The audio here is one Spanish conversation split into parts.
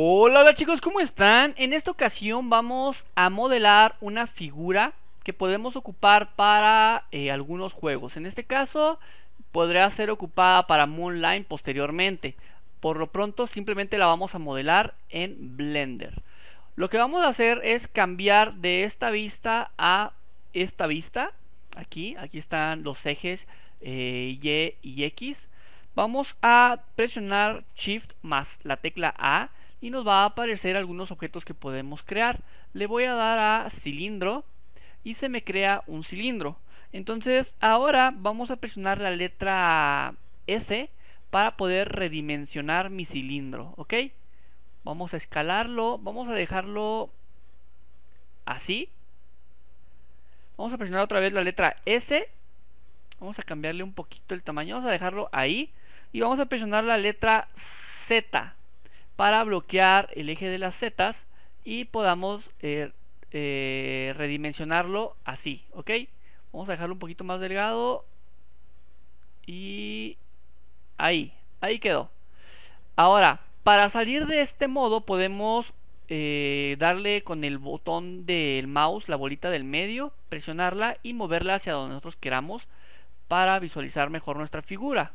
Hola, hola chicos, ¿cómo están? En esta ocasión vamos a modelar una figura que podemos ocupar para eh, algunos juegos. En este caso, podría ser ocupada para Moonline posteriormente. Por lo pronto, simplemente la vamos a modelar en Blender. Lo que vamos a hacer es cambiar de esta vista a esta vista. Aquí, aquí están los ejes eh, Y y X. Vamos a presionar Shift más la tecla A y nos va a aparecer algunos objetos que podemos crear. Le voy a dar a cilindro y se me crea un cilindro. Entonces ahora vamos a presionar la letra S para poder redimensionar mi cilindro, ¿ok? Vamos a escalarlo, vamos a dejarlo así. Vamos a presionar otra vez la letra S. Vamos a cambiarle un poquito el tamaño, vamos a dejarlo ahí. Y vamos a presionar la letra Z para bloquear el eje de las setas y podamos eh, eh, redimensionarlo así, ¿ok? Vamos a dejarlo un poquito más delgado y ahí, ahí quedó. Ahora, para salir de este modo podemos eh, darle con el botón del mouse, la bolita del medio, presionarla y moverla hacia donde nosotros queramos para visualizar mejor nuestra figura.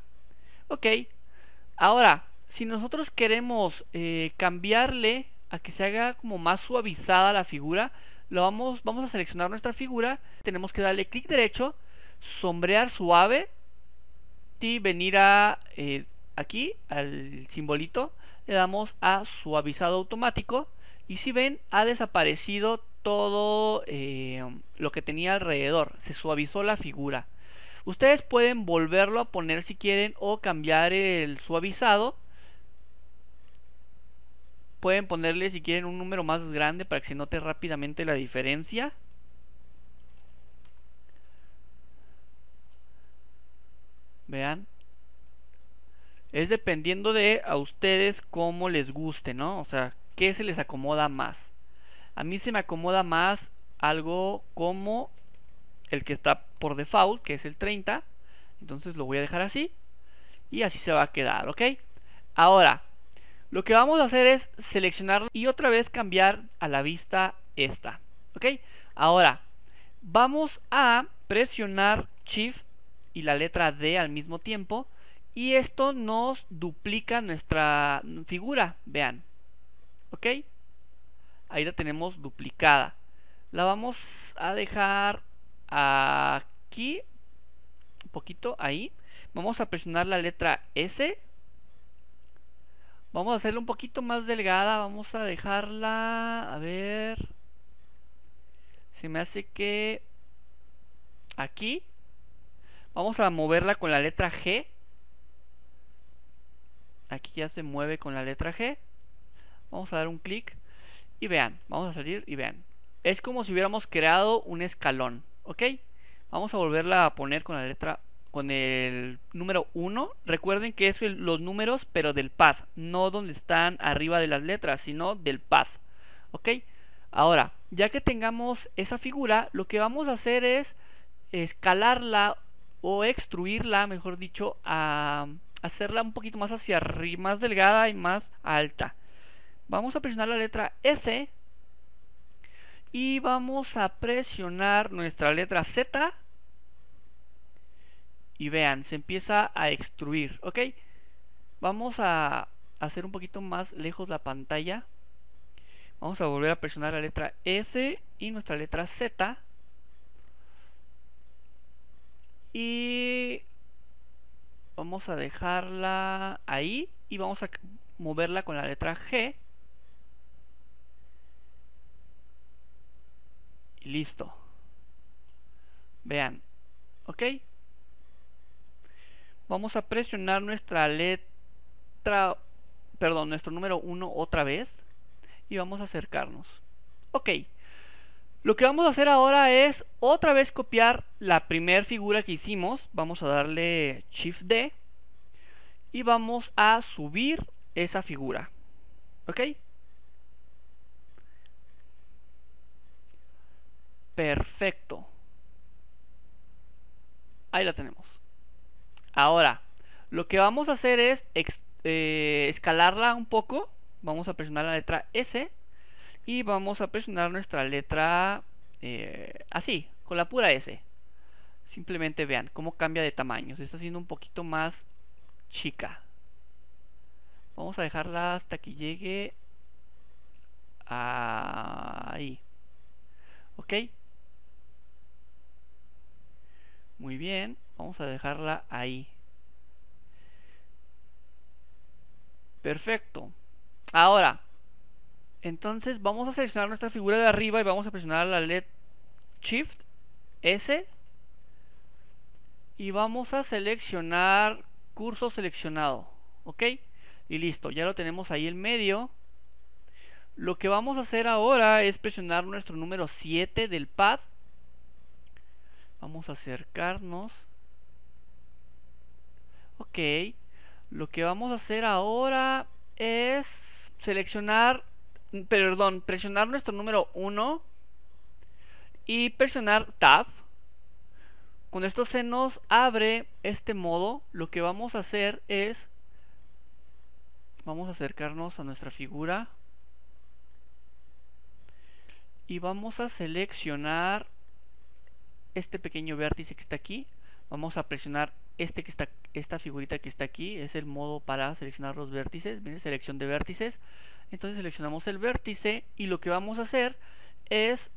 Ok, ahora si nosotros queremos eh, cambiarle a que se haga como más suavizada la figura, lo vamos, vamos a seleccionar nuestra figura, tenemos que darle clic derecho, sombrear suave, y venir a eh, aquí, al simbolito, le damos a suavizado automático, y si ven, ha desaparecido todo eh, lo que tenía alrededor. Se suavizó la figura. Ustedes pueden volverlo a poner si quieren o cambiar el suavizado Pueden ponerle si quieren un número más grande para que se note rápidamente la diferencia. Vean. Es dependiendo de a ustedes cómo les guste, ¿no? O sea, qué se les acomoda más. A mí se me acomoda más algo como el que está por default, que es el 30. Entonces lo voy a dejar así. Y así se va a quedar, ¿ok? Ahora, lo que vamos a hacer es seleccionar y otra vez cambiar a la vista esta. ¿Ok? Ahora, vamos a presionar Shift y la letra D al mismo tiempo. Y esto nos duplica nuestra figura, vean. ¿Ok? Ahí la tenemos duplicada. La vamos a dejar aquí, un poquito ahí. Vamos a presionar la letra S Vamos a hacerla un poquito más delgada. Vamos a dejarla... A ver... Se me hace que... Aquí. Vamos a moverla con la letra G. Aquí ya se mueve con la letra G. Vamos a dar un clic. Y vean. Vamos a salir y vean. Es como si hubiéramos creado un escalón. ¿Ok? Vamos a volverla a poner con la letra con el número 1, recuerden que es los números pero del pad, no donde están arriba de las letras, sino del pad. ¿Ok? Ahora, ya que tengamos esa figura, lo que vamos a hacer es escalarla o extruirla, mejor dicho, a hacerla un poquito más hacia arriba, más delgada y más alta. Vamos a presionar la letra S y vamos a presionar nuestra letra Z y vean, se empieza a extruir, ¿ok? Vamos a hacer un poquito más lejos la pantalla. Vamos a volver a presionar la letra S y nuestra letra Z. Y vamos a dejarla ahí y vamos a moverla con la letra G. Y listo. Vean. ¿Ok? Vamos a presionar nuestra letra, perdón, nuestro número 1 otra vez y vamos a acercarnos. Ok, lo que vamos a hacer ahora es otra vez copiar la primera figura que hicimos. Vamos a darle Shift D y vamos a subir esa figura. ¿Ok? Perfecto. Ahí la tenemos. Ahora, lo que vamos a hacer es eh, escalarla un poco. Vamos a presionar la letra S y vamos a presionar nuestra letra eh, así, con la pura S. Simplemente vean cómo cambia de tamaño. Se está haciendo un poquito más chica. Vamos a dejarla hasta que llegue ahí. ¿Ok? Muy bien. Vamos a dejarla ahí. Perfecto. Ahora, entonces vamos a seleccionar nuestra figura de arriba y vamos a presionar la LED Shift S. Y vamos a seleccionar curso seleccionado. ¿Ok? Y listo, ya lo tenemos ahí en medio. Lo que vamos a hacer ahora es presionar nuestro número 7 del pad. Vamos a acercarnos Ok, lo que vamos a hacer ahora es seleccionar, perdón, presionar nuestro número 1 y presionar Tab. Con esto se nos abre este modo. Lo que vamos a hacer es, vamos a acercarnos a nuestra figura y vamos a seleccionar este pequeño vértice que está aquí. Vamos a presionar este que está, esta figurita que está aquí es el modo para seleccionar los vértices, selección de vértices. Entonces seleccionamos el vértice y lo que vamos a hacer es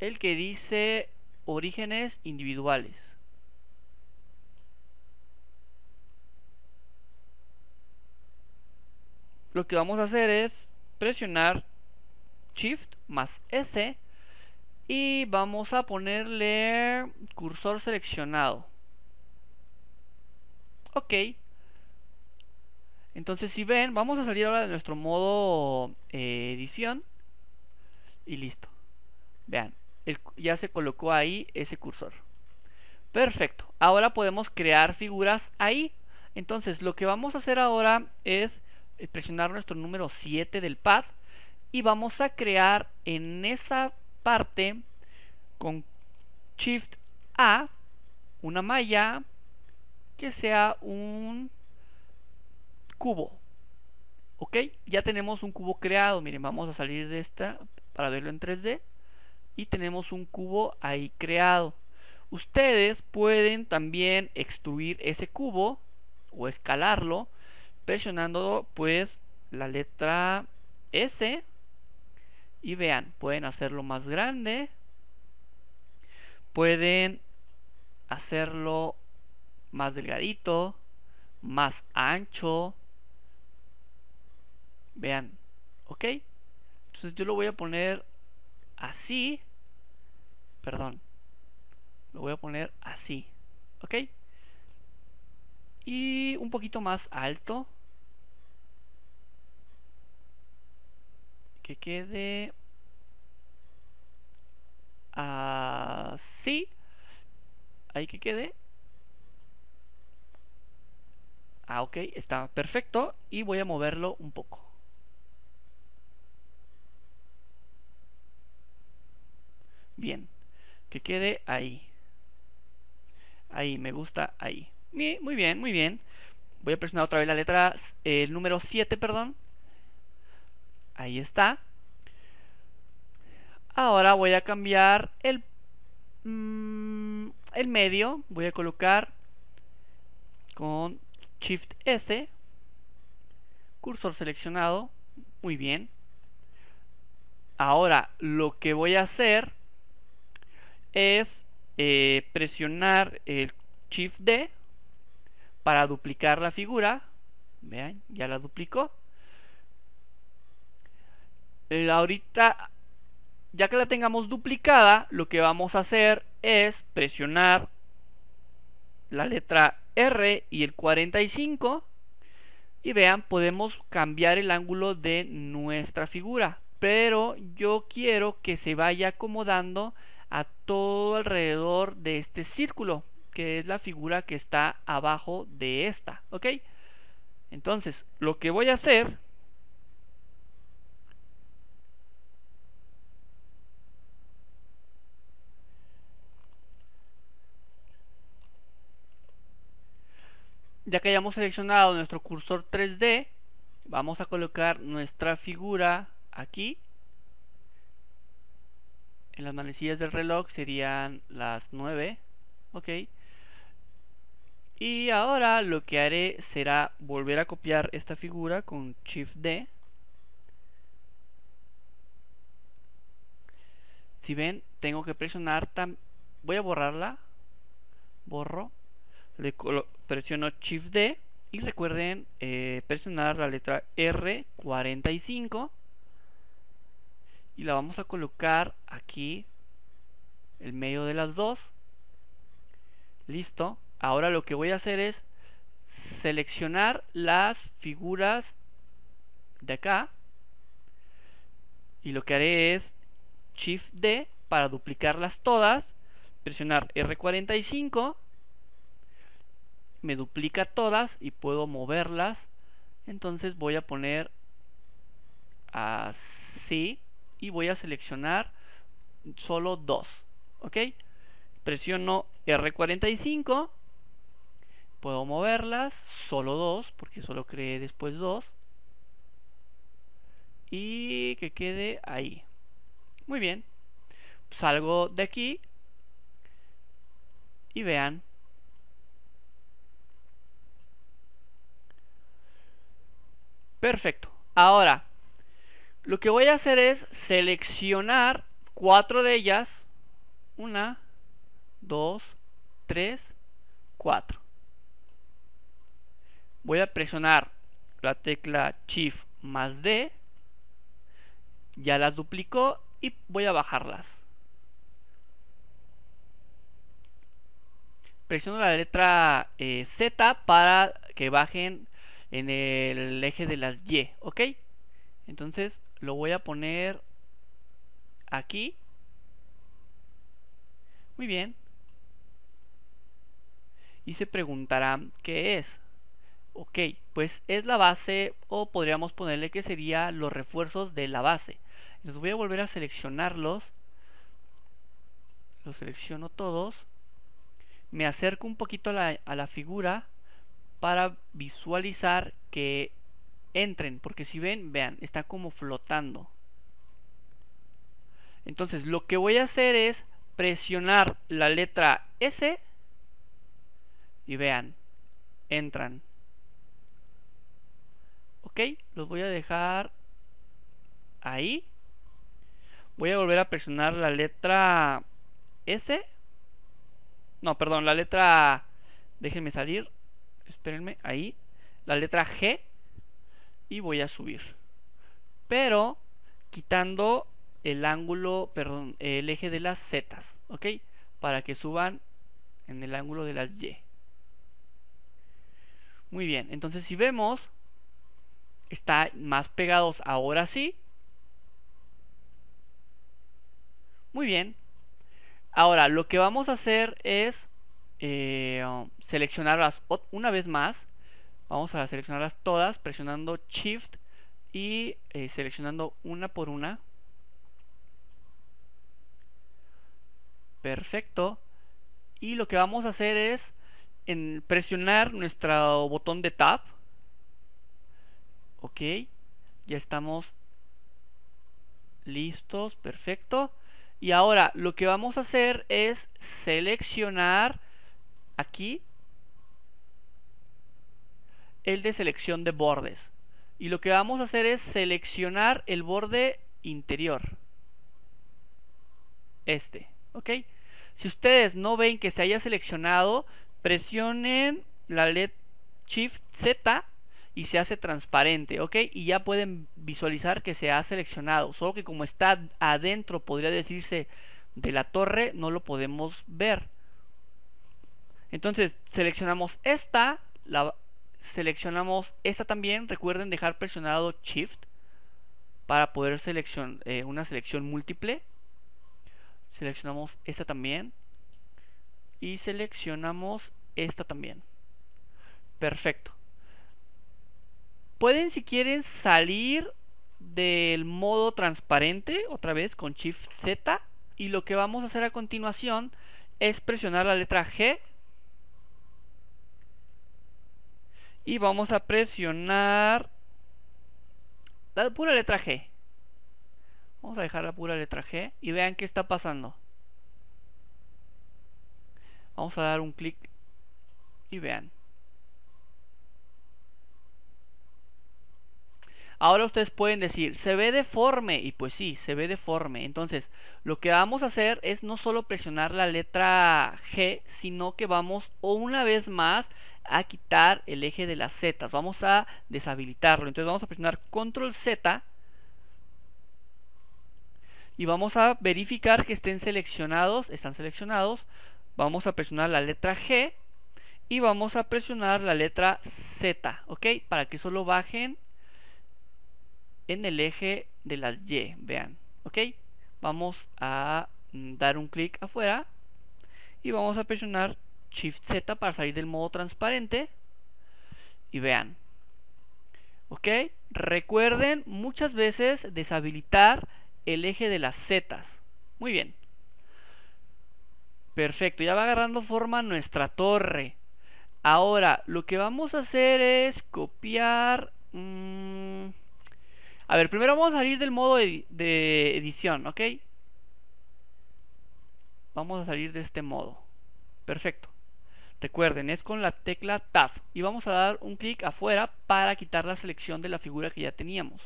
el que dice orígenes individuales. Lo que vamos a hacer es presionar Shift más S y vamos a ponerle cursor seleccionado ok entonces si ven vamos a salir ahora de nuestro modo eh, edición y listo vean ya se colocó ahí ese cursor perfecto ahora podemos crear figuras ahí entonces lo que vamos a hacer ahora es eh, presionar nuestro número 7 del pad y vamos a crear en esa parte con Shift A una malla que sea un cubo. Ok, ya tenemos un cubo creado. Miren, vamos a salir de esta para verlo en 3D. Y tenemos un cubo ahí creado. Ustedes pueden también extruir ese cubo o escalarlo presionando pues la letra S y vean, pueden hacerlo más grande, pueden hacerlo más delgadito, más ancho. Vean, ¿ok? Entonces yo lo voy a poner así. Perdón. Lo voy a poner así. ¿Ok? Y un poquito más alto. que quede así. Ahí que quede. Ah, ok, está perfecto. Y voy a moverlo un poco. Bien, que quede ahí. Ahí, me gusta ahí. muy bien, muy bien. Voy a presionar otra vez la letra, el número 7, perdón. Ahí está. Ahora voy a cambiar el, mm, el medio. Voy a colocar con Shift S. Cursor seleccionado. Muy bien. Ahora lo que voy a hacer es eh, presionar el Shift D para duplicar la figura. Vean, ya la duplicó ahorita, ya que la tengamos duplicada, lo que vamos a hacer es presionar la letra R y el 45 y vean podemos cambiar el ángulo de nuestra figura pero yo quiero que se vaya acomodando a todo alrededor de este círculo que es la figura que está abajo de esta ok entonces lo que voy a hacer ya que hayamos seleccionado nuestro cursor 3D, vamos a colocar nuestra figura aquí. En las manecillas del reloj serían las 9. Ok. Y ahora lo que haré será volver a copiar esta figura con Shift D. Si ven, tengo que presionar... Voy a borrarla. Borro le presiono Shift D y recuerden eh, presionar la letra R45 y la vamos a colocar aquí en medio de las dos listo ahora lo que voy a hacer es seleccionar las figuras de acá y lo que haré es Shift D para duplicarlas todas presionar R45 me duplica todas y puedo moverlas. Entonces voy a poner así y voy a seleccionar solo dos. ¿Ok? Presiono R45. Puedo moverlas, solo dos, porque solo creé después dos. Y que quede ahí. Muy bien. Salgo de aquí. Y vean, Perfecto. Ahora, lo que voy a hacer es seleccionar cuatro de ellas. Una, dos, tres, cuatro. Voy a presionar la tecla Shift más D. Ya las duplicó y voy a bajarlas. Presiono la letra eh, Z para que bajen en el eje de las Y, ¿ok? Entonces lo voy a poner aquí. Muy bien. Y se preguntarán qué es. Ok, pues es la base o podríamos ponerle que sería los refuerzos de la base. Entonces voy a volver a seleccionarlos. Los selecciono todos. Me acerco un poquito a la, a la figura para visualizar que entren, porque si ven, vean, está como flotando. Entonces lo que voy a hacer es presionar la letra S y vean, entran. Ok, los voy a dejar ahí. Voy a volver a presionar la letra S. No, perdón, la letra... Déjenme salir espérenme, ahí, la letra G y voy a subir. Pero quitando el ángulo, perdón, el eje de las Z, ¿ok? Para que suban en el ángulo de las Y. Muy bien, entonces si vemos, está más pegados ahora sí. Muy bien. Ahora, lo que vamos a hacer es eh, um, seleccionarlas una vez más. Vamos a seleccionarlas todas presionando Shift y eh, seleccionando una por una. Perfecto. Y lo que vamos a hacer es presionar nuestro botón de Tab. Ok, ya estamos listos, perfecto. Y ahora lo que vamos a hacer es seleccionar aquí el de selección de bordes. Y lo que vamos a hacer es seleccionar el borde interior. Este, ¿ok? Si ustedes no ven que se haya seleccionado, presionen la LED Shift Z y se hace transparente, ¿ok? Y ya pueden visualizar que se ha seleccionado, solo que como está adentro, podría decirse, de la torre, no lo podemos ver. Entonces seleccionamos esta, la, seleccionamos esta también. Recuerden dejar presionado Shift para poder seleccionar eh, una selección múltiple. Seleccionamos esta también y seleccionamos esta también. Perfecto. Pueden si quieren salir del modo transparente otra vez con Shift Z y lo que vamos a hacer a continuación es presionar la letra G Y vamos a presionar la pura letra G. Vamos a dejar la pura letra G y vean qué está pasando. Vamos a dar un clic y vean. Ahora ustedes pueden decir, se ve deforme. Y pues sí, se ve deforme. Entonces, lo que vamos a hacer es no solo presionar la letra G, sino que vamos una vez más a quitar el eje de las Z Vamos a deshabilitarlo. Entonces vamos a presionar control Z y vamos a verificar que estén seleccionados, están seleccionados. Vamos a presionar la letra G y vamos a presionar la letra Z, ¿ok? Para que solo bajen en el eje de las Y, vean, ¿ok? Vamos a mm, dar un clic afuera y vamos a presionar Shift Z para salir del modo transparente. Y vean. ¿Ok? Recuerden muchas veces deshabilitar el eje de las zetas. Muy bien. Perfecto, ya va agarrando forma nuestra torre. Ahora, lo que vamos a hacer es copiar... Mm, a ver, primero vamos a salir del modo de edición, ¿ok? Vamos a salir de este modo. Perfecto. Recuerden, es con la tecla Tab y vamos a dar un clic afuera para quitar la selección de la figura que ya teníamos.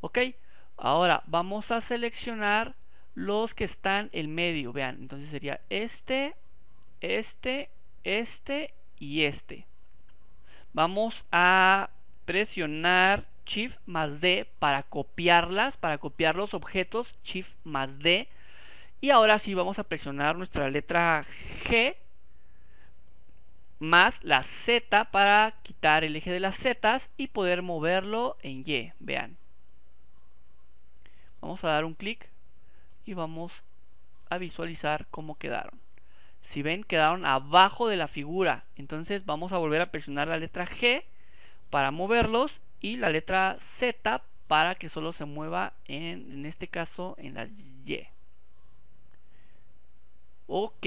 Ok, ahora vamos a seleccionar los que están en medio, vean, entonces sería este, este, este y este. Vamos a presionar Shift más D para copiarlas, para copiar los objetos, Shift más D. Y ahora sí vamos a presionar nuestra letra G más la Z para quitar el eje de las Z y poder moverlo en Y. Vean. Vamos a dar un clic y vamos a visualizar cómo quedaron. Si ven, quedaron abajo de la figura. Entonces vamos a volver a presionar la letra G para moverlos y la letra Z para que solo se mueva en, este caso en las Y. Ok.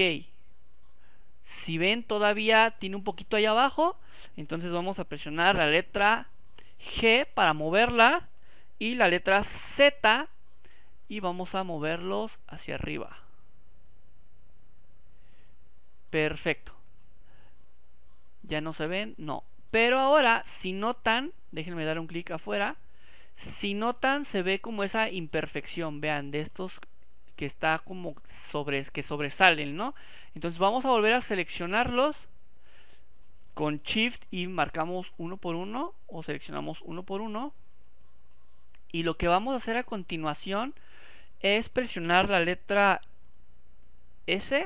Si ven, todavía tiene un poquito ahí abajo. Entonces vamos a presionar la letra G para moverla. Y la letra Z. Y vamos a moverlos hacia arriba. Perfecto. Ya no se ven, no. Pero ahora, si notan, déjenme dar un clic afuera. Si notan, se ve como esa imperfección, vean, de estos que está como sobre, que sobresalen, ¿no? Entonces vamos a volver a seleccionarlos con Shift y marcamos uno por uno o seleccionamos uno por uno. Y lo que vamos a hacer a continuación es presionar la letra S.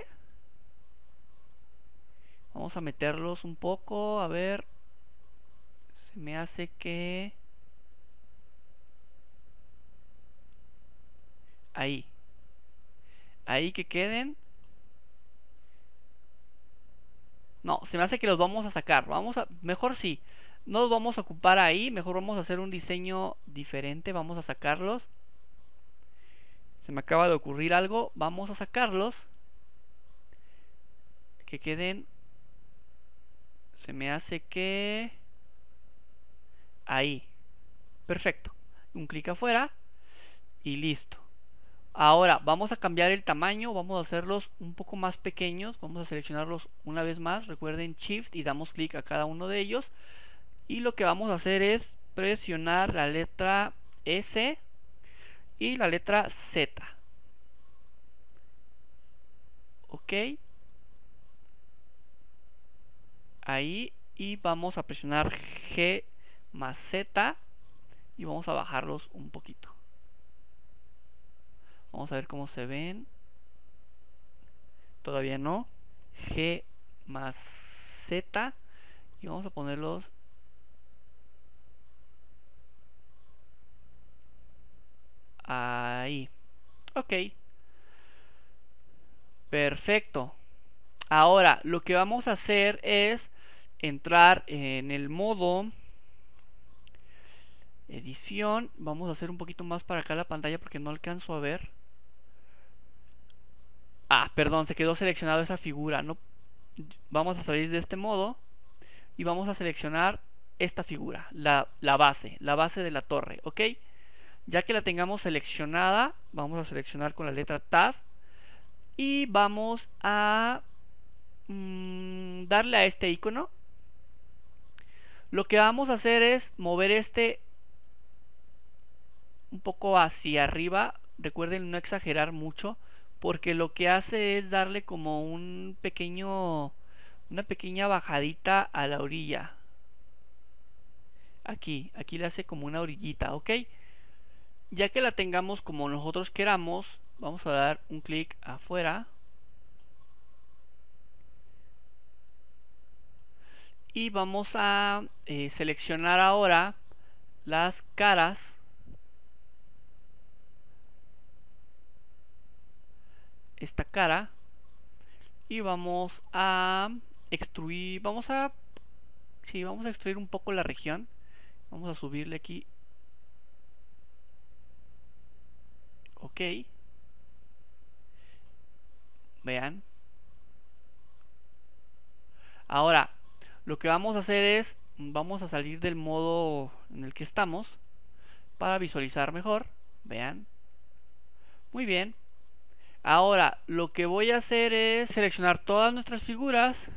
Vamos a meterlos un poco, a ver. Se me hace que... Ahí. Ahí que queden. No, se me hace que los vamos a sacar. Vamos a, mejor sí. No los vamos a ocupar ahí. Mejor vamos a hacer un diseño diferente. Vamos a sacarlos. Se me acaba de ocurrir algo. Vamos a sacarlos. Que queden. Se me hace que. Ahí. Perfecto. Un clic afuera. Y listo. Ahora vamos a cambiar el tamaño, vamos a hacerlos un poco más pequeños, vamos a seleccionarlos una vez más, recuerden Shift y damos clic a cada uno de ellos. Y lo que vamos a hacer es presionar la letra S y la letra Z. Ok. Ahí y vamos a presionar G más Z y vamos a bajarlos un poquito. Vamos a ver cómo se ven. Todavía no. G más Z. Y vamos a ponerlos ahí. Ok. Perfecto. Ahora, lo que vamos a hacer es entrar en el modo edición. Vamos a hacer un poquito más para acá la pantalla porque no alcanzo a ver. Ah, perdón, se quedó seleccionado esa figura. No, vamos a salir de este modo y vamos a seleccionar esta figura, la, base, la base de la torre, ¿ok? Ya que la tengamos seleccionada, vamos a seleccionar con la letra Tab y vamos a mm, darle a este icono. Lo que vamos a hacer es mover este un poco hacia arriba. Recuerden no exagerar mucho porque lo que hace es darle como un pequeño una pequeña bajadita a la orilla aquí aquí le hace como una orillita ok ya que la tengamos como nosotros queramos vamos a dar un clic afuera y vamos a eh, seleccionar ahora las caras esta cara y vamos a extruir, vamos a, si, vamos a extruir un poco la región. Vamos a subirle aquí. Ok. Vean. Ahora, lo que vamos a hacer es, vamos a salir del modo en el que estamos para visualizar mejor. Vean. Muy bien. Ahora, lo que voy a hacer es seleccionar todas nuestras figuras.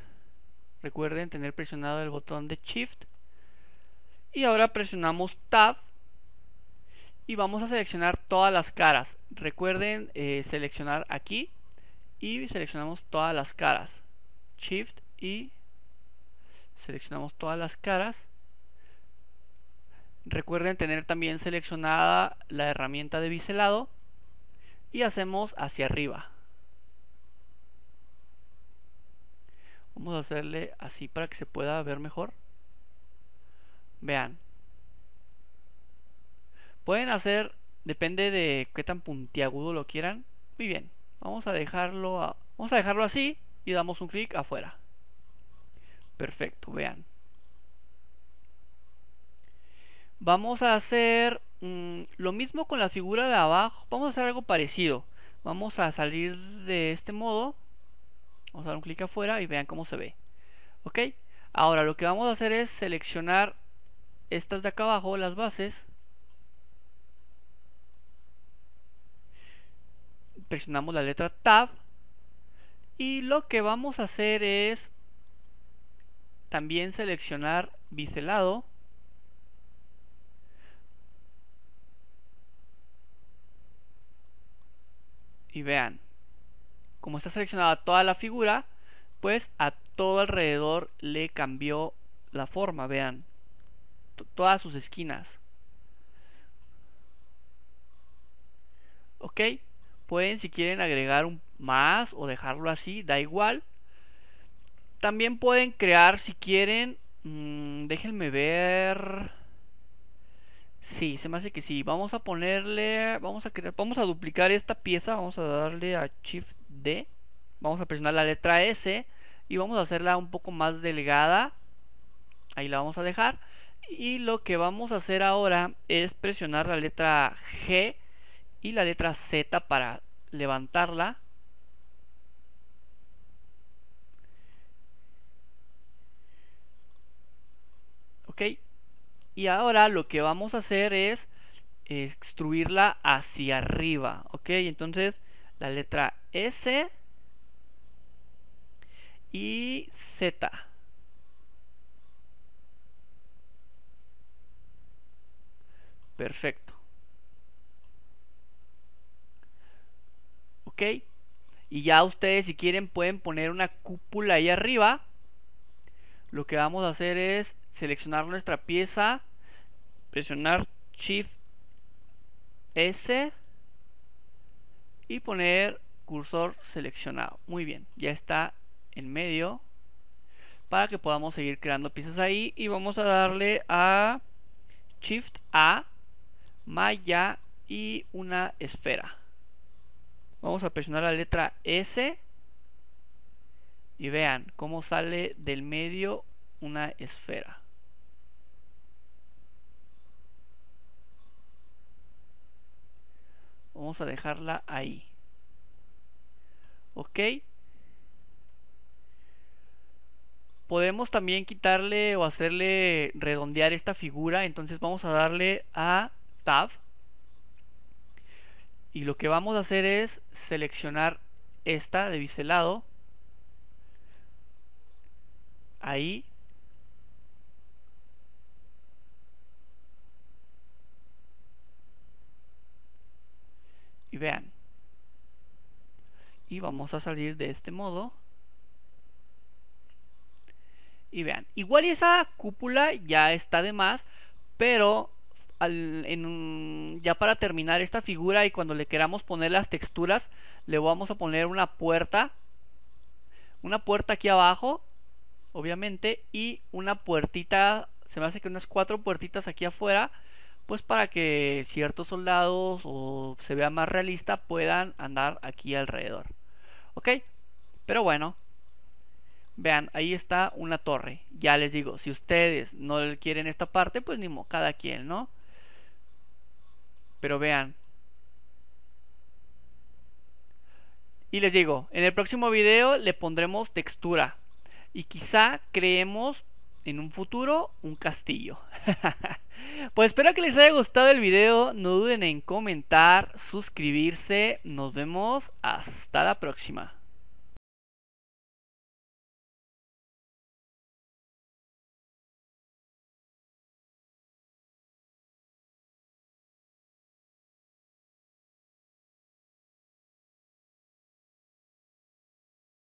Recuerden tener presionado el botón de Shift. Y ahora presionamos Tab. Y vamos a seleccionar todas las caras. Recuerden eh, seleccionar aquí. Y seleccionamos todas las caras. Shift y seleccionamos todas las caras. Recuerden tener también seleccionada la herramienta de biselado y hacemos hacia arriba. Vamos a hacerle así para que se pueda ver mejor. Vean. Pueden hacer, depende de qué tan puntiagudo lo quieran. Muy bien, vamos a dejarlo, vamos a dejarlo así y damos un clic afuera. Perfecto, vean. Vamos a hacer mm, lo mismo con la figura de abajo. Vamos a hacer algo parecido. Vamos a salir de este modo. Vamos a dar un clic afuera y vean cómo se ve. ¿Ok? Ahora lo que vamos a hacer es seleccionar estas de acá abajo, las bases. Presionamos la letra Tab. Y lo que vamos a hacer es también seleccionar biselado y vean, como está seleccionada toda la figura, pues a todo alrededor le cambió la forma, vean, todas sus esquinas. Ok, pueden si quieren agregar un más o dejarlo así, da igual. También pueden crear si quieren, mm, déjenme ver Sí, se me hace que sí. Vamos a ponerle, vamos a crear, vamos a duplicar esta pieza, vamos a darle a Shift D, vamos a presionar la letra S y vamos a hacerla un poco más delgada. Ahí la vamos a dejar. Y lo que vamos a hacer ahora es presionar la letra G y la letra Z para levantarla. Ok, y ahora lo que vamos a hacer es extruirla hacia arriba, ¿ok? Entonces la letra S y Z. Perfecto. ¿Ok? Y ya ustedes si quieren pueden poner una cúpula ahí arriba lo que vamos a hacer es seleccionar nuestra pieza, presionar Shift S y poner cursor seleccionado. Muy bien, ya está en medio para que podamos seguir creando piezas ahí y vamos a darle a Shift A, malla y una esfera. Vamos a presionar la letra S y vean cómo sale del medio una esfera. Vamos a dejarla ahí. ¿Ok? Podemos también quitarle o hacerle redondear esta figura. Entonces vamos a darle a Tab. Y lo que vamos a hacer es seleccionar esta de biselado ahí y vean y vamos a salir de este modo y vean igual esa cúpula ya está de más pero al, en ya para terminar esta figura y cuando le queramos poner las texturas le vamos a poner una puerta una puerta aquí abajo obviamente, y una puertita, se me hace que unas cuatro puertitas aquí afuera, pues para que ciertos soldados o se vea más realista puedan andar aquí alrededor. ¿Ok? Pero bueno, vean, ahí está una torre. Ya les digo, si ustedes no quieren esta parte, pues ni modo, cada quien, ¿no? Pero vean. Y les digo, en el próximo video le pondremos textura y quizá creemos en un futuro un castillo. pues espero que les haya gustado el video, no duden en comentar, suscribirse, nos vemos hasta la próxima.